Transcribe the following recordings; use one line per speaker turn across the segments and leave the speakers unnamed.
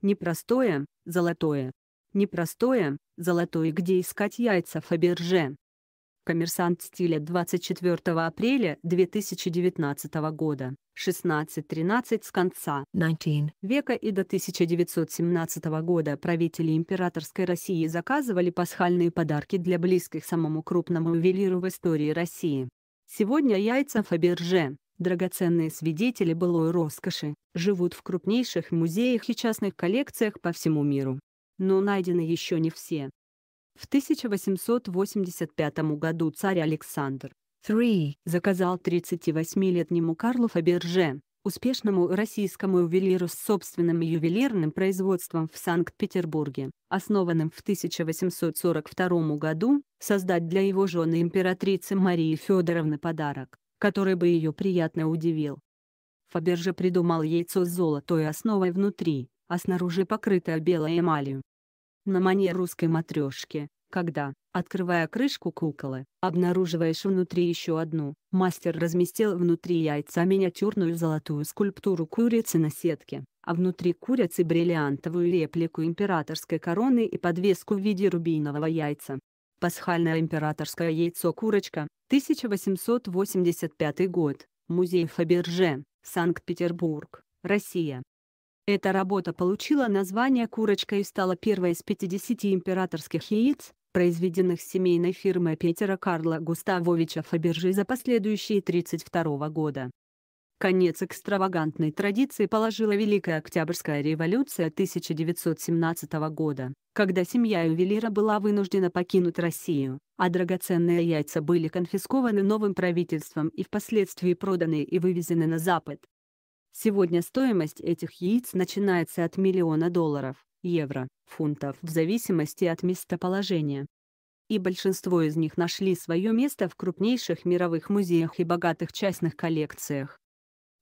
Непростое, золотое. Непростое, золотое, где искать яйца Фаберже. Коммерсант стиля 24 апреля 2019 года, 16-13 с конца 19. века и до 1917 года правители императорской России заказывали пасхальные подарки для близких самому крупному ювелиру в истории России. Сегодня яйца Фаберже, Драгоценные свидетели былой роскоши живут в крупнейших музеях и частных коллекциях по всему миру. Но найдены еще не все. В 1885 году царь Александр III заказал 38-летнему Карлу Фаберже, успешному российскому ювелиру с собственным ювелирным производством в Санкт-Петербурге, основанным в 1842 году, создать для его жены императрицы Марии Федоровны подарок который бы ее приятно удивил. Фаберже придумал яйцо с золотой основой внутри, а снаружи покрытое белой эмалью. На манер русской матрешки, когда, открывая крышку куколы, обнаруживаешь внутри еще одну, мастер разместил внутри яйца миниатюрную золотую скульптуру курицы на сетке, а внутри курицы бриллиантовую реплику императорской короны и подвеску в виде рубинового яйца. Пасхальное императорское яйцо-курочка, 1885 год, музей Фаберже, Санкт-Петербург, Россия. Эта работа получила название «Курочка» и стала первой из 50 императорских яиц, произведенных семейной фирмой Петера Карла Густавовича Фаберже за последующие 32 года. Конец экстравагантной традиции положила Великая Октябрьская революция 1917 года, когда семья ювелира была вынуждена покинуть Россию, а драгоценные яйца были конфискованы новым правительством и впоследствии проданы и вывезены на Запад. Сегодня стоимость этих яиц начинается от миллиона долларов, евро, фунтов в зависимости от местоположения. И большинство из них нашли свое место в крупнейших мировых музеях и богатых частных коллекциях.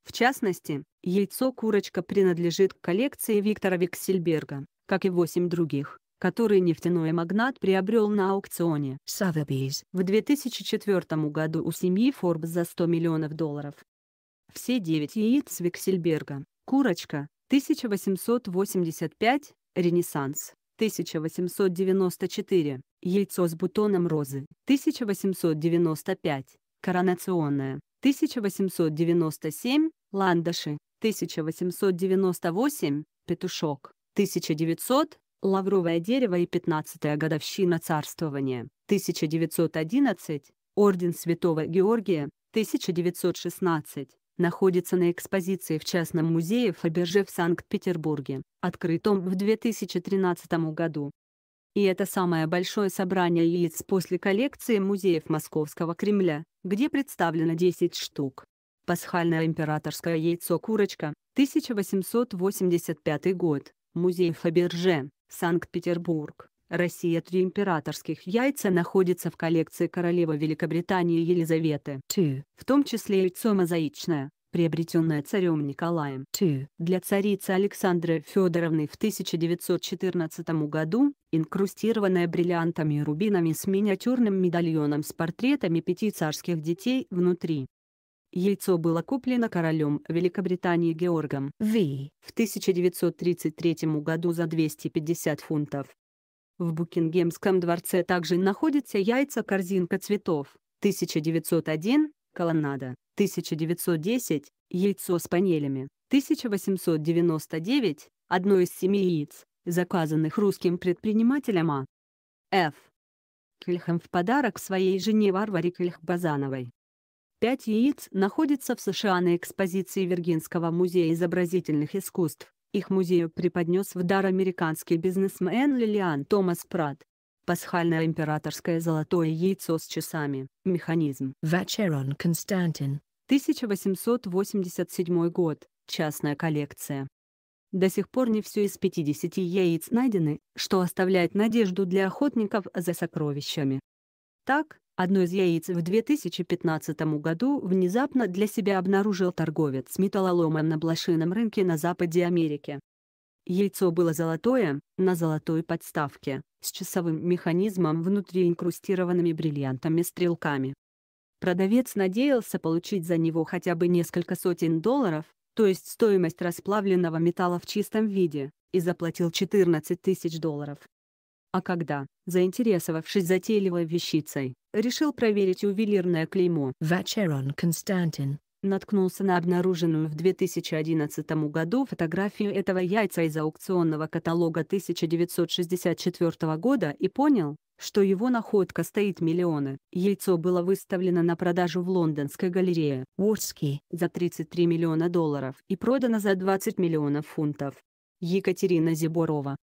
В частности, яйцо-курочка принадлежит к коллекции Виктора Виксельберга, как и восемь других, которые нефтяной магнат приобрел на аукционе Sotheby's в 2004 году у семьи Forbes за 100 миллионов долларов. Все девять яиц Виксельберга, курочка, 1885, Ренессанс, 1894, яйцо с бутоном розы, 1895, коронационное, 1897 – Ландыши, 1898 – Петушок, 1900 – Лавровое дерево и 15-я годовщина царствования, 1911 – Орден Святого Георгия, 1916 находится на экспозиции в частном музее Фаберже в Санкт-Петербурге, открытом в 2013 году. И это самое большое собрание яиц после коллекции музеев Московского Кремля, где представлено 10 штук. Пасхальное императорское яйцо-курочка, 1885 год, музей Фаберже, Санкт-Петербург. Россия три императорских яйца находятся в коллекции королевы Великобритании Елизаветы II, в том числе яйцо мозаичное, приобретенная царем Николаем II для царицы Александры Федоровны в 1914 году, инкрустированная бриллиантами и рубинами с миниатюрным медальоном с портретами пяти царских детей внутри. Яйцо было куплено королем Великобритании Георгом V в 1933 году за 250 фунтов. В Букингемском дворце также находится яйца-корзинка цветов 1901 колоннада, 1910, яйцо с панелями, 1899, одно из семи яиц, заказанных русским предпринимателем А. Ф. Кельхом в подарок своей жене Варваре Кельхбазановой. Пять яиц находятся в США на экспозиции Виргинского музея изобразительных искусств. Их музею преподнес в дар американский бизнесмен Лилиан Томас Пратт. Пасхальное императорское золотое яйцо с часами. Механизм. Вачерон Константин. 1887 год. Частная коллекция. До сих пор не все из 50 яиц найдены, что оставляет надежду для охотников за сокровищами. Так, одно из яиц в 2015 году внезапно для себя обнаружил торговец металлоломом на блошином рынке на западе Америки. Яйцо было золотое, на золотой подставке, с часовым механизмом внутри инкрустированными бриллиантами стрелками. Продавец надеялся получить за него хотя бы несколько сотен долларов, то есть стоимость расплавленного металла в чистом виде, и заплатил 14 тысяч долларов. А когда, заинтересовавшись затейливой вещицей, решил проверить ювелирное клеймо Вачерон Константин наткнулся на обнаруженную в 2011 году фотографию этого яйца из аукционного каталога 1964 года и понял, что его находка стоит миллионы. Яйцо было выставлено на продажу в лондонской галерее Уорски за 33 миллиона долларов и продано за 20 миллионов фунтов. Екатерина Зиборова,